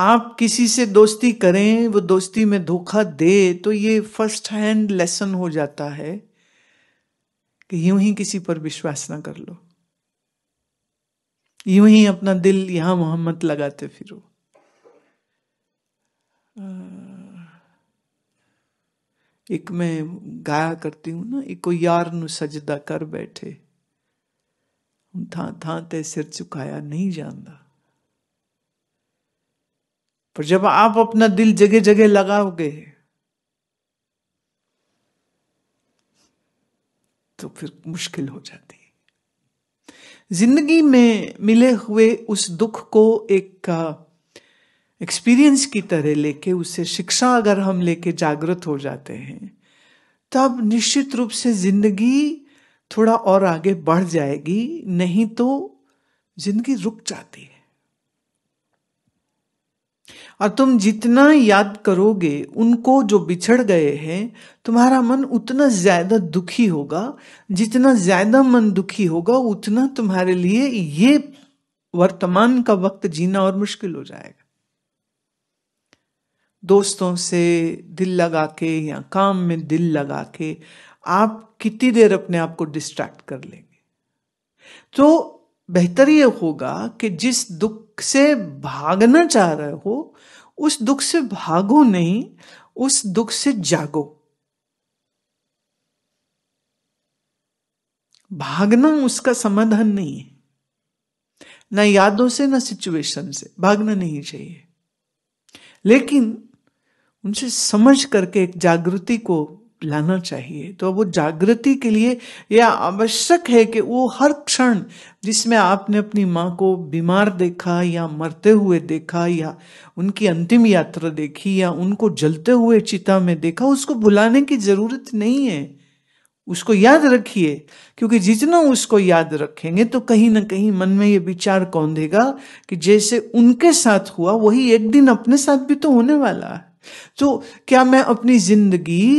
आप किसी से दोस्ती करें वो दोस्ती में धोखा दे तो ये फर्स्ट हैंड लेसन हो जाता है कि यूं ही किसी पर विश्वास ना कर लो यूं ही अपना दिल यहां मोहम्मत लगाते फिरो एक मैं गाया करती हूं ना इको यार नु सजदा कर बैठे ਥਾਂ था ते सिर झुकाया नहीं जानता पर जब आप अपना दिल जगह जगह लगाओगे तो फिर मुश्किल हो जाती है जिंदगी में मिले हुए उस दुख को एक एक्सपीरियंस की तरह लेके उससे शिक्षा अगर हम लेके जागृत हो जाते हैं तब निश्चित रूप से जिंदगी थोड़ा और आगे बढ़ जाएगी नहीं तो जिंदगी रुक जाती है और तुम जितना याद करोगे उनको जो बिछड़ गए हैं तुम्हारा मन उतना ज्यादा दुखी होगा जितना ज्यादा मन दुखी होगा उतना तुम्हारे लिए ये वर्तमान का वक्त जीना और मुश्किल हो जाएगा दोस्तों से दिल लगा के या काम में दिल लगा के आप कितनी देर अपने आप को डिस्ट्रैक्ट कर लेंगे तो बेहतर ये होगा कि जिस दुख से भागना चाह रहे हो उस दुख से भागो नहीं उस दुख से जागो भागना उसका समाधान नहीं है ना यादों से ना सिचुएशन से भागना नहीं चाहिए लेकिन उनसे समझ करके एक जागृति को लाना चाहिए तो वो जागृति के लिए यह आवश्यक है कि वो हर क्षण जिसमें आपने अपनी माँ को बीमार देखा या मरते हुए देखा या उनकी अंतिम यात्रा देखी या उनको जलते हुए चिता में देखा उसको भुलाने की जरूरत नहीं है उसको याद रखिए क्योंकि जितना उसको याद रखेंगे तो कहीं ना कहीं मन में ये विचार कौन देगा कि जैसे उनके साथ हुआ वही एक दिन अपने साथ भी तो होने वाला है तो क्या मैं अपनी जिंदगी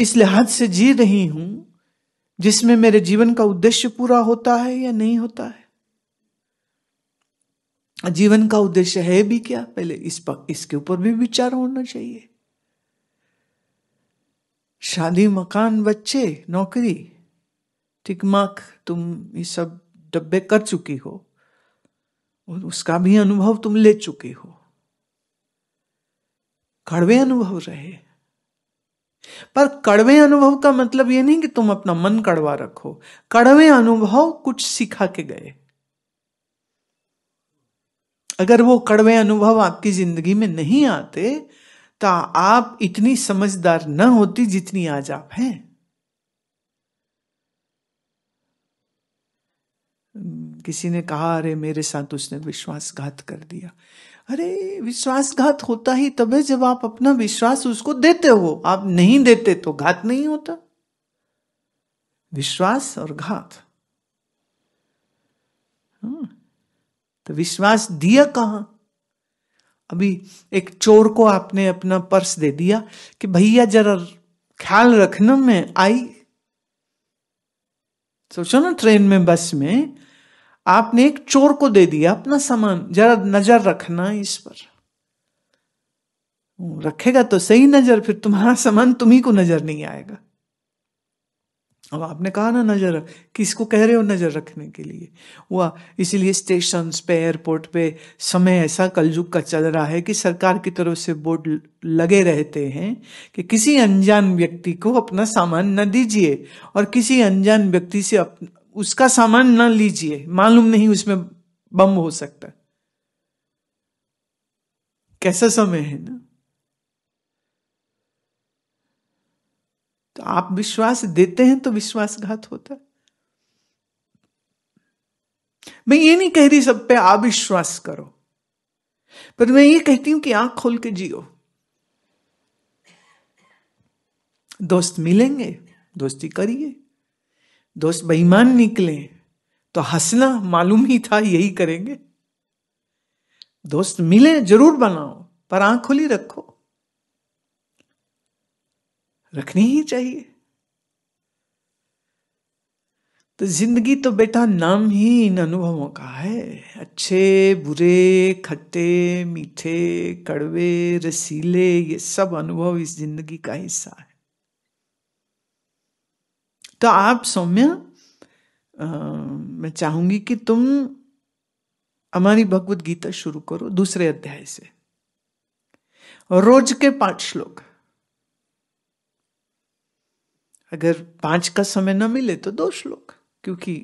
इस लिहाज से जी रही हूं जिसमें मेरे जीवन का उद्देश्य पूरा होता है या नहीं होता है जीवन का उद्देश्य है भी क्या पहले इस पर इसके ऊपर भी विचार होना चाहिए शादी मकान बच्चे नौकरी ठीक माक तुम ये सब डब्बे कर चुकी हो और उसका भी अनुभव तुम ले चुके हो कड़वे अनुभव रहे पर कड़वे अनुभव का मतलब ये नहीं कि तुम अपना मन कड़वा रखो कड़वे अनुभव कुछ सिखा के गए अगर वो कड़वे अनुभव आपकी जिंदगी में नहीं आते तो आप इतनी समझदार न होती जितनी आज आप हैं किसी ने कहा अरे मेरे साथ उसने विश्वासघात कर दिया अरे विश्वासघात होता ही है जब आप अपना विश्वास उसको देते हो आप नहीं देते तो घात नहीं होता विश्वास और घात हाँ, तो विश्वास दिया कहा अभी एक चोर को आपने अपना पर्स दे दिया कि भैया जरा ख्याल रखना मैं आई सोचो ना ट्रेन में बस में आपने एक चोर को दे दिया अपना सामान जरा नजर रखना इस पर हम्म, रखेगा तो सही नजर फिर तुम्हारा सामान तुम्ही को नजर नहीं आएगा अब आपने कहा ना नजर किसको कह रहे हो नजर रखने के लिए वह इसीलिए स्टेशन पे एयरपोर्ट पे समय ऐसा कलजुग का चल रहा है कि सरकार की तरफ से बोर्ड लगे रहते हैं कि किसी अनजान व्यक्ति को अपना सामान न दीजिए और किसी अनजान व्यक्ति से अप, उसका सामान ना लीजिए मालूम नहीं उसमें बम हो सकता है कैसा समय है ना तो आप विश्वास देते हैं तो विश्वासघात होता है मैं ये नहीं कह रही सब पे अविश्वास करो पर मैं ये कहती हूं कि आंख खोल के जियो दोस्त मिलेंगे दोस्ती करिए दोस्त बेईमान निकले तो हंसना मालूम ही था यही करेंगे दोस्त मिले जरूर बनाओ पर आंख खुली रखो रखनी ही चाहिए तो जिंदगी तो बेटा नाम ही इन अनुभवों का है अच्छे बुरे खट्टे मीठे कड़वे रसीले ये सब अनुभव इस जिंदगी का हिस्सा है तो आप सौम्य मैं चाहूंगी कि तुम हमारी भगवत गीता शुरू करो दूसरे अध्याय से रोज के पांच श्लोक अगर पांच का समय न मिले तो दो श्लोक क्योंकि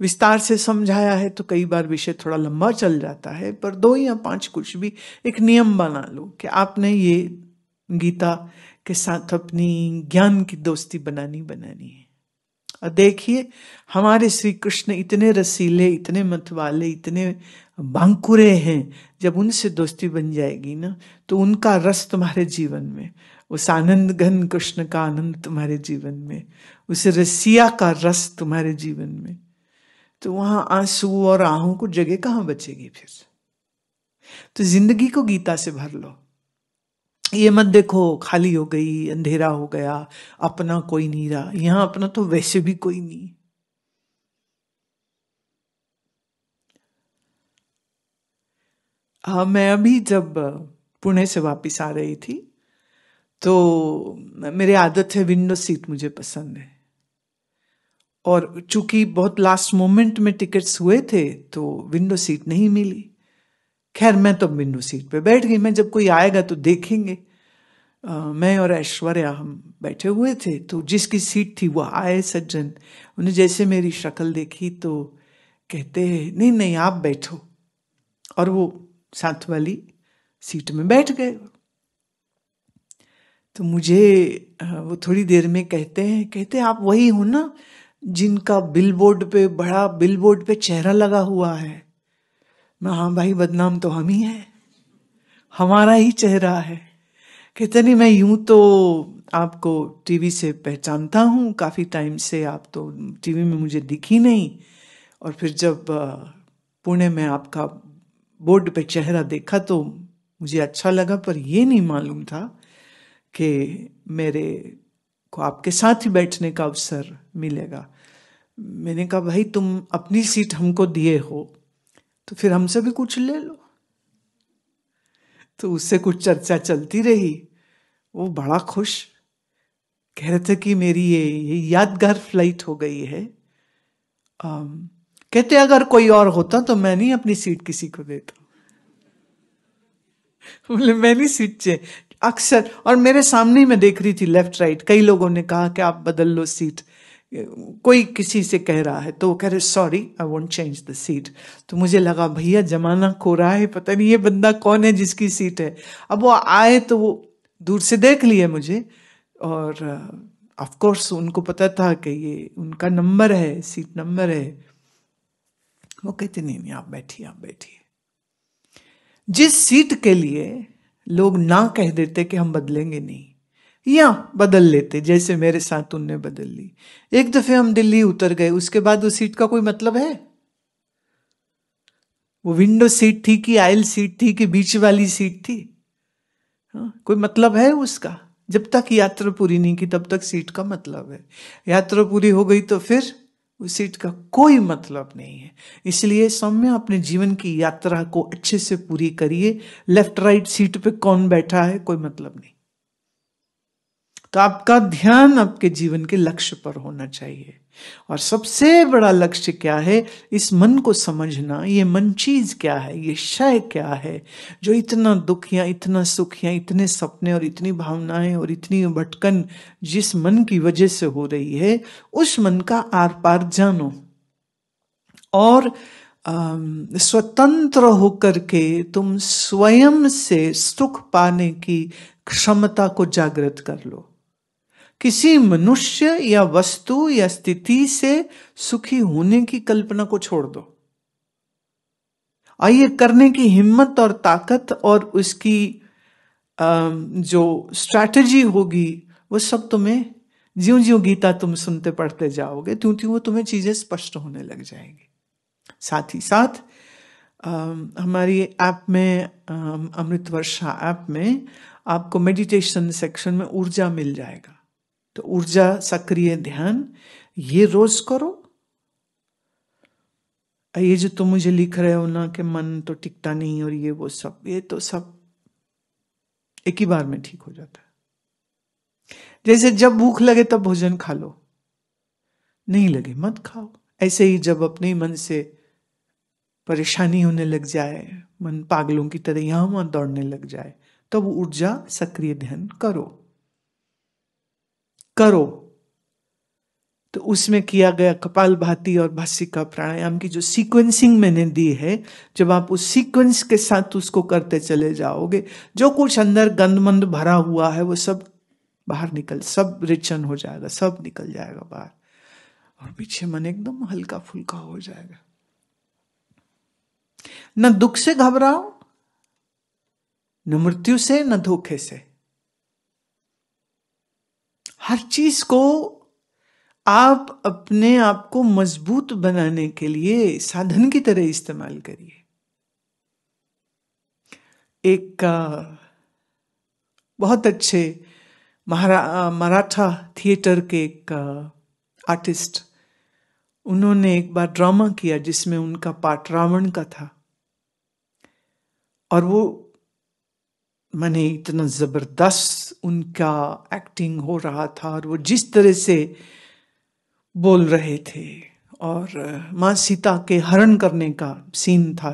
विस्तार से समझाया है तो कई बार विषय थोड़ा लंबा चल जाता है पर दो या पांच कुछ भी एक नियम बना लो कि आपने ये गीता के साथ अपनी ज्ञान की दोस्ती बनानी बनानी है और देखिए हमारे श्री कृष्ण इतने रसीले इतने मतवाले इतने बांकुरे हैं जब उनसे दोस्ती बन जाएगी ना तो उनका रस तुम्हारे जीवन में उस आनंद घन कृष्ण का आनंद तुम्हारे जीवन में उस रसिया का रस तुम्हारे जीवन में तो वहां आंसू और आहों को जगह कहाँ बचेगी फिर तो जिंदगी को गीता से भर लो ये मत देखो खाली हो गई अंधेरा हो गया अपना कोई नहीं रहा यहां अपना तो वैसे भी कोई नहीं हाँ मैं अभी जब पुणे से वापस आ रही थी तो मेरी आदत है विंडो सीट मुझे पसंद है और चूंकि बहुत लास्ट मोमेंट में टिकट्स हुए थे तो विंडो सीट नहीं मिली खैर मैं तो विंडो सीट पे बैठ गई मैं जब कोई आएगा तो देखेंगे आ, मैं और ऐश्वर्या हम बैठे हुए थे तो जिसकी सीट थी वह आए सज्जन उन्हें जैसे मेरी शक्ल देखी तो कहते हैं नहीं नहीं आप बैठो और वो साथ वाली सीट में बैठ गए तो मुझे वो थोड़ी देर में कहते हैं कहते हैं आप वही हो ना जिनका बिलबोर्ड पे बड़ा बिलबोर्ड पे चेहरा लगा हुआ है मैं हाँ भाई बदनाम तो हम ही हैं हमारा ही चेहरा है कहते नहीं मैं यूं तो आपको टीवी से पहचानता हूँ काफ़ी टाइम से आप तो टीवी में मुझे दिखी नहीं और फिर जब पुणे में आपका बोर्ड पे चेहरा देखा तो मुझे अच्छा लगा पर ये नहीं मालूम था कि मेरे को आपके साथ ही बैठने का अवसर मिलेगा मैंने कहा भाई तुम अपनी सीट हमको दिए हो तो फिर हमसे भी कुछ ले लो तो उससे कुछ चर्चा चलती रही वो बड़ा खुश कह रहे थे कि मेरी ये, ये यादगार फ्लाइट हो गई है आम, कहते अगर कोई और होता तो मैं नहीं अपनी सीट किसी को देता बोले मैं नहीं सीट चे अक्सर और मेरे सामने ही मैं देख रही थी लेफ्ट राइट कई लोगों ने कहा कि आप बदल लो सीट कोई किसी से कह रहा है तो वो कह रहे sorry I want change the seat तो मुझे लगा भैया जमाना खो रहा है पता नहीं ये बंदा कौन है जिसकी सीट है अब वो आए तो वो दूर से देख लिए मुझे और ऑफ uh, कोर्स उनको पता था कि ये उनका नंबर है सीट नंबर है वो कहते नहीं नहीं आप बैठिए आप बैठिए जिस सीट के लिए लोग ना कह देते कि हम बदलेंगे नहीं या बदल लेते जैसे मेरे साथ उनने बदल ली एक दफे हम दिल्ली उतर गए उसके बाद उस सीट का कोई मतलब है वो विंडो सीट थी कि आयल सीट थी कि बीच वाली सीट थी हाँ, कोई मतलब है उसका जब तक यात्रा पूरी नहीं की तब तक सीट का मतलब है यात्रा पूरी हो गई तो फिर उस सीट का कोई मतलब नहीं है इसलिए सौम्य अपने जीवन की यात्रा को अच्छे से पूरी करिए लेफ्ट राइट सीट पे कौन बैठा है कोई मतलब नहीं तो आपका ध्यान आपके जीवन के लक्ष्य पर होना चाहिए और सबसे बड़ा लक्ष्य क्या है इस मन को समझना ये मन चीज क्या है ये शय क्या है जो इतना दुख या इतना सुख या इतने सपने और इतनी भावनाएं और इतनी भटकन जिस मन की वजह से हो रही है उस मन का आर पार जानो और स्वतंत्र होकर के तुम स्वयं से सुख पाने की क्षमता को जागृत कर लो किसी मनुष्य या वस्तु या स्थिति से सुखी होने की कल्पना को छोड़ दो आइए करने की हिम्मत और ताकत और उसकी जो स्ट्रैटेजी होगी वो सब तुम्हें ज्यो ज्यो गीता तुम सुनते पढ़ते जाओगे त्यों त्यों वो तुम्हें चीजें स्पष्ट होने लग जाएंगी साथ ही साथ हमारी ऐप में अमृत वर्षा ऐप में आपको मेडिटेशन सेक्शन में ऊर्जा मिल जाएगा तो ऊर्जा सक्रिय ध्यान ये रोज करो ये जो तुम मुझे लिख रहे हो ना कि मन तो टिकता नहीं और ये वो सब ये तो सब एक ही बार में ठीक हो जाता है जैसे जब भूख लगे तब भोजन खा लो नहीं लगे मत खाओ ऐसे ही जब अपने ही मन से परेशानी होने लग जाए मन पागलों की तरह यहां वहां दौड़ने लग जाए तब ऊर्जा सक्रिय ध्यान करो करो तो उसमें किया गया कपाल भाती और भाषिका प्राणायाम की जो सीक्वेंसिंग मैंने दी है जब आप उस सीक्वेंस के साथ उसको करते चले जाओगे जो कुछ अंदर गंदमंद भरा हुआ है वो सब बाहर निकल सब रिचन हो जाएगा सब निकल जाएगा बाहर और पीछे मन एकदम हल्का फुल्का हो जाएगा न दुख से घबराओ न मृत्यु से न धोखे से हर चीज को आप अपने आप को मजबूत बनाने के लिए साधन की तरह इस्तेमाल करिए एक बहुत अच्छे मराठा थिएटर के एक आर्टिस्ट उन्होंने एक बार ड्रामा किया जिसमें उनका पाठ रावण का था और वो मैंने इतना ज़बरदस्त उनका एक्टिंग हो रहा था और वो जिस तरह से बोल रहे थे और माँ सीता के हरण करने का सीन था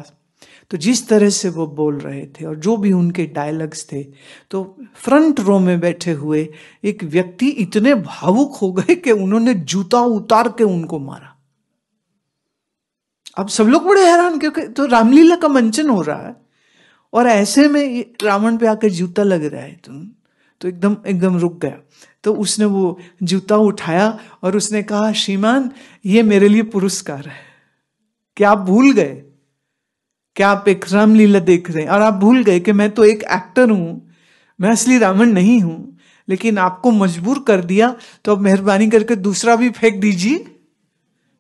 तो जिस तरह से वो बोल रहे थे और जो भी उनके डायलॉग्स थे तो फ्रंट रो में बैठे हुए एक व्यक्ति इतने भावुक हो गए कि उन्होंने जूता उतार के उनको मारा अब सब लोग बड़े हैरान क्योंकि तो रामलीला का मंचन हो रहा है और ऐसे में रावण पे आकर जूता लग रहा है तुम तो, तो एकदम एकदम रुक गया तो उसने वो जूता उठाया और उसने कहा श्रीमान ये मेरे लिए पुरस्कार है क्या आप भूल गए क्या आप एक रामलीला देख रहे हैं और आप भूल गए कि मैं तो एक एक्टर हूं मैं असली रावण नहीं हूं लेकिन आपको मजबूर कर दिया तो अब मेहरबानी करके दूसरा भी फेंक दीजिए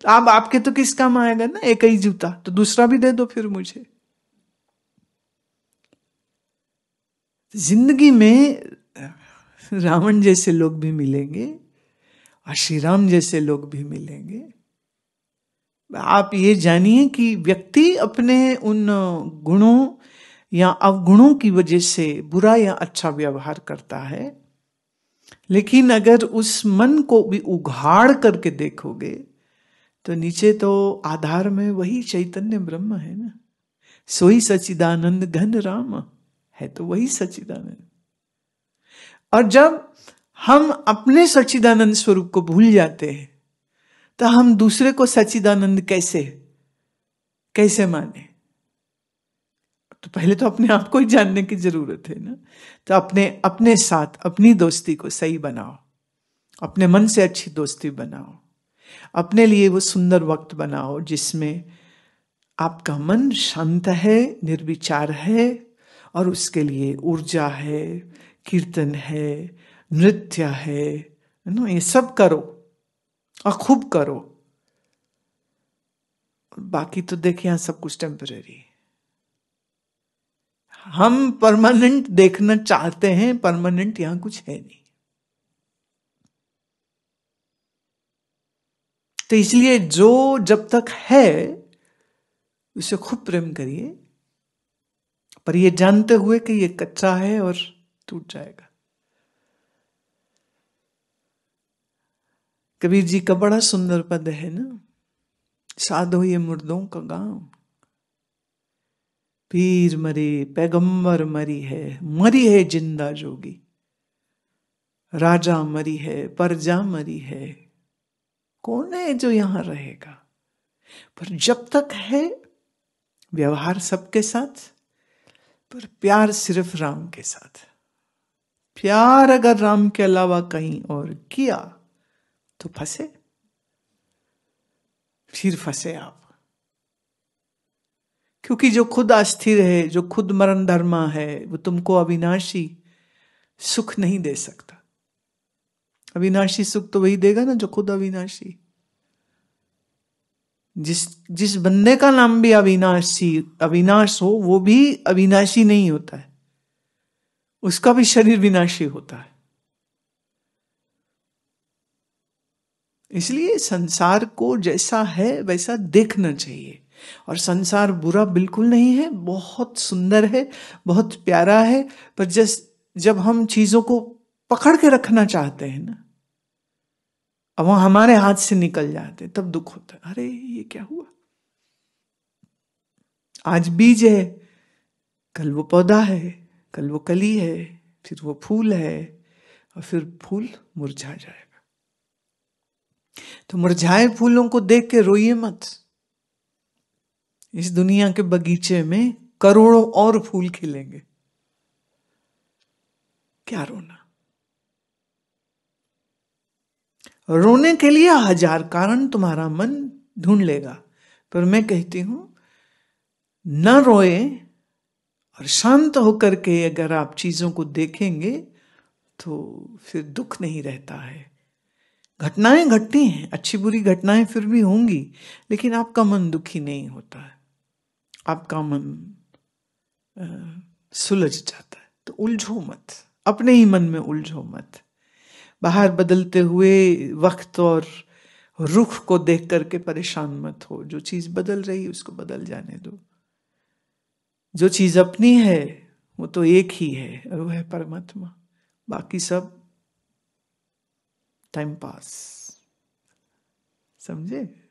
आप आपके तो किस काम आएगा ना एक ही जूता तो दूसरा भी दे दो फिर मुझे जिंदगी में रावण जैसे लोग भी मिलेंगे और श्री राम जैसे लोग भी मिलेंगे आप ये जानिए कि व्यक्ति अपने उन गुणों या अवगुणों की वजह से बुरा या अच्छा व्यवहार करता है लेकिन अगर उस मन को भी उघाड़ करके देखोगे तो नीचे तो आधार में वही चैतन्य ब्रह्म है ना सोई सचिदानंद घन राम है तो वही सच्चिदानंद और जब हम अपने सच्चिदानंद स्वरूप को भूल जाते हैं तो हम दूसरे को सच्चिदानंद कैसे कैसे माने तो पहले तो अपने आप को ही जानने की जरूरत है ना तो अपने अपने साथ अपनी दोस्ती को सही बनाओ अपने मन से अच्छी दोस्ती बनाओ अपने लिए वो सुंदर वक्त बनाओ जिसमें आपका मन शांत है निर्विचार है और उसके लिए ऊर्जा है कीर्तन है नृत्य है नो ये सब करो और खूब करो बाकी तो देखिए यहां सब कुछ टेम्पररी हम परमानेंट देखना चाहते हैं परमानेंट यहां कुछ है नहीं तो इसलिए जो जब तक है उसे खूब प्रेम करिए पर यह जानते हुए कि यह कच्चा है और टूट जाएगा कबीर जी का बड़ा सुंदर पद है ना साधो ये मुर्दों का गांव पीर मरे पैगंबर मरी है मरी है जिंदा जोगी राजा मरी है परजा मरी है कौन है जो यहां रहेगा पर जब तक है व्यवहार सबके साथ पर प्यार सिर्फ राम के साथ प्यार अगर राम के अलावा कहीं और किया तो फंसे फिर फंसे आप क्योंकि जो खुद अस्थिर है जो खुद मरण धर्मा है वो तुमको अविनाशी सुख नहीं दे सकता अविनाशी सुख तो वही देगा ना जो खुद अविनाशी जिस जिस बंदे का नाम भी अविनाशी अविनाश हो वो भी अविनाशी नहीं होता है उसका भी शरीर विनाशी होता है इसलिए संसार को जैसा है वैसा देखना चाहिए और संसार बुरा बिल्कुल नहीं है बहुत सुंदर है बहुत प्यारा है पर जस जब हम चीज़ों को पकड़ के रखना चाहते हैं ना अब वो हमारे हाथ से निकल जाते तब दुख होता है अरे ये क्या हुआ आज बीज है कल वो पौधा है कल वो कली है फिर वो फूल है और फिर फूल मुरझा जाएगा तो मुरझाए फूलों को देख के रोइए मत इस दुनिया के बगीचे में करोड़ों और फूल खिलेंगे क्या रोना रोने के लिए हजार कारण तुम्हारा मन ढूंढ लेगा पर मैं कहती हूं न रोए और शांत होकर के अगर आप चीजों को देखेंगे तो फिर दुख नहीं रहता है घटनाएं घटती हैं अच्छी बुरी घटनाएं फिर भी होंगी लेकिन आपका मन दुखी नहीं होता है आपका मन सुलझ जाता है तो उलझो मत अपने ही मन में उलझो मत बाहर बदलते हुए वक्त और रुख को देख करके परेशान मत हो जो चीज बदल रही है उसको बदल जाने दो जो चीज अपनी है वो तो एक ही है और वो है परमात्मा बाकी सब टाइम पास समझे